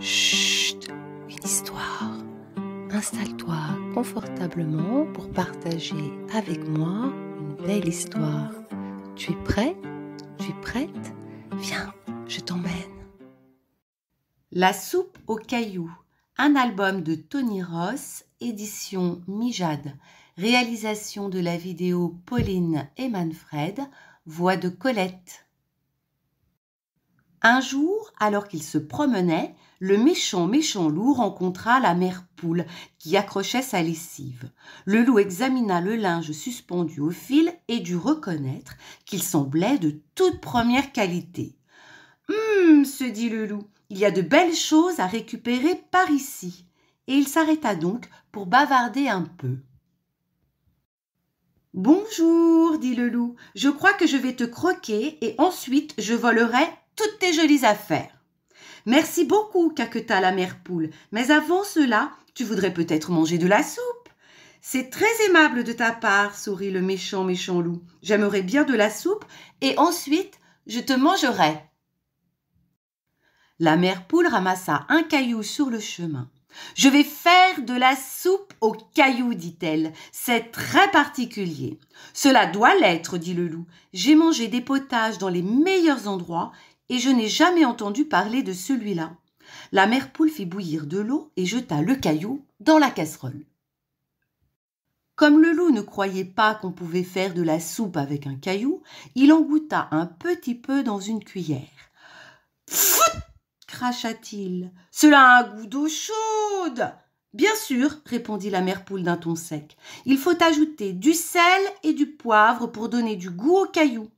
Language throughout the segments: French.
Chut, une histoire. Installe-toi confortablement pour partager avec moi une belle histoire. Tu es prêt Tu es prête Viens, je t'emmène. La soupe aux cailloux, un album de Tony Ross, édition Mijade. Réalisation de la vidéo Pauline et Manfred, voix de Colette. Un jour, alors qu'il se promenait, le méchant méchant loup rencontra la mère poule qui accrochait sa lessive. Le loup examina le linge suspendu au fil et dut reconnaître qu'il semblait de toute première qualité. Hum, se dit le loup, il y a de belles choses à récupérer par ici. Et il s'arrêta donc pour bavarder un peu. Bonjour, dit le loup, je crois que je vais te croquer et ensuite je volerai toutes tes jolies affaires. Merci beaucoup, caqueta la mère poule, mais avant cela, tu voudrais peut-être manger de la soupe. C'est très aimable de ta part, sourit le méchant méchant loup. J'aimerais bien de la soupe, et ensuite je te mangerai. La mère poule ramassa un caillou sur le chemin. Je vais faire de la soupe aux cailloux, dit-elle. C'est très particulier. Cela doit l'être, dit le loup. J'ai mangé des potages dans les meilleurs endroits et je n'ai jamais entendu parler de celui-là. La mère poule fit bouillir de l'eau et jeta le caillou dans la casserole. Comme le loup ne croyait pas qu'on pouvait faire de la soupe avec un caillou, il en goûta un petit peu dans une cuillère. Fout! cracha-t-il. Cela a un goût d'eau chaude. Bien sûr, répondit la mère poule d'un ton sec. Il faut ajouter du sel et du poivre pour donner du goût au caillou.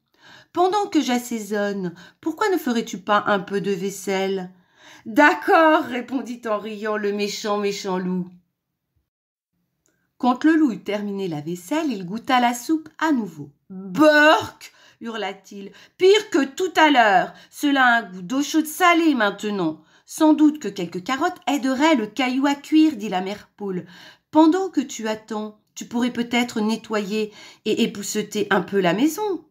Pendant que j'assaisonne, pourquoi ne ferais-tu pas un peu de vaisselle D'accord, répondit en riant le méchant méchant loup. Quand le loup eut terminé la vaisselle, il goûta la soupe à nouveau. Burk hurla-t-il. Pire que tout à l'heure. Cela a un goût d'eau chaude salée maintenant. Sans doute que quelques carottes aideraient le caillou à cuire, dit la mère poule. Pendant que tu attends, tu pourrais peut-être nettoyer et épousseter un peu la maison.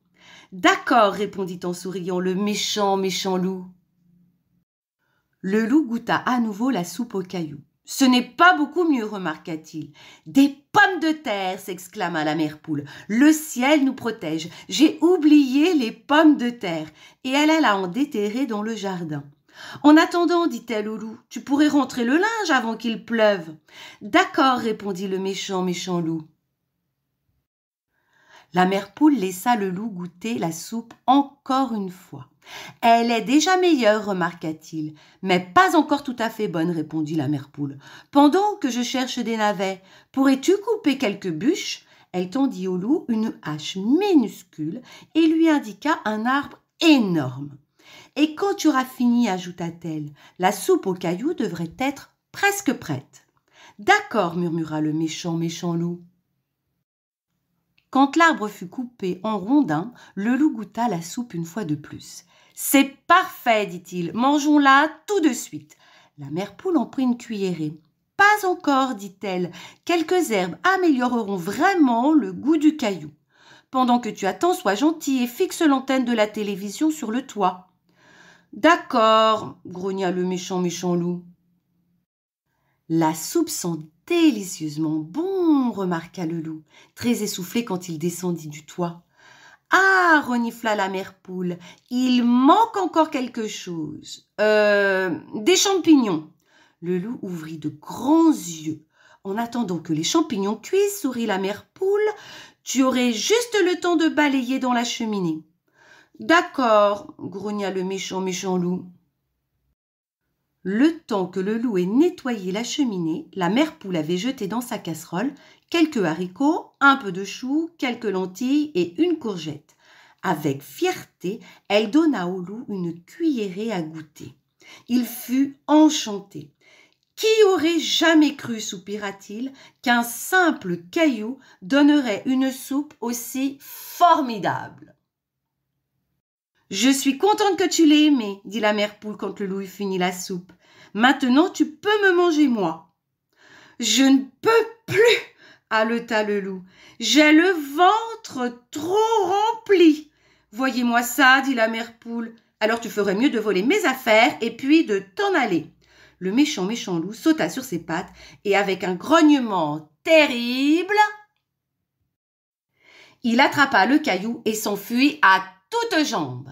D'accord, répondit en souriant le méchant, méchant loup. Le loup goûta à nouveau la soupe aux cailloux. Ce n'est pas beaucoup mieux, remarqua-t-il. Des pommes de terre, s'exclama la mère poule. Le ciel nous protège. J'ai oublié les pommes de terre. Et elle alla en déterrer dans le jardin. En attendant, dit-elle au loup, tu pourrais rentrer le linge avant qu'il pleuve. D'accord, répondit le méchant, méchant loup. La mère poule laissa le loup goûter la soupe encore une fois. Elle est déjà meilleure, remarqua-t-il. Mais pas encore tout à fait bonne, répondit la mère poule. Pendant que je cherche des navets, pourrais-tu couper quelques bûches Elle tendit au loup une hache minuscule et lui indiqua un arbre énorme. Et quand tu auras fini, ajouta-t-elle, la soupe aux cailloux devrait être presque prête. D'accord, murmura le méchant méchant loup. Quand l'arbre fut coupé en rondins, le loup goûta la soupe une fois de plus. C'est parfait, dit-il, mangeons-la tout de suite. La mère poule en prit une cuillerée. Pas encore, dit-elle, quelques herbes amélioreront vraiment le goût du caillou. Pendant que tu attends, sois gentil et fixe l'antenne de la télévision sur le toit. D'accord, grogna le méchant méchant loup. La soupe sent délicieusement bon remarqua le loup, très essoufflé quand il descendit du toit. Ah, renifla la mère poule, il manque encore quelque chose. Euh, des champignons. Le loup ouvrit de grands yeux. En attendant que les champignons cuisent, sourit la mère poule, tu aurais juste le temps de balayer dans la cheminée. D'accord, grogna le méchant méchant loup. Le temps que le loup ait nettoyé la cheminée, la mère poule avait jeté dans sa casserole quelques haricots, un peu de chou, quelques lentilles et une courgette. Avec fierté, elle donna au loup une cuillerée à goûter. Il fut enchanté. Qui aurait jamais cru, soupira-t-il, qu'un simple caillou donnerait une soupe aussi formidable Je suis contente que tu l'aies aimé, dit la mère poule quand le loup eut fini la soupe. Maintenant tu peux me manger, moi. Je ne peux plus, haleta le loup. J'ai le ventre trop rempli. Voyez-moi ça, dit la mère poule. Alors tu ferais mieux de voler mes affaires et puis de t'en aller. Le méchant méchant loup sauta sur ses pattes et avec un grognement terrible, il attrapa le caillou et s'enfuit à toutes jambes.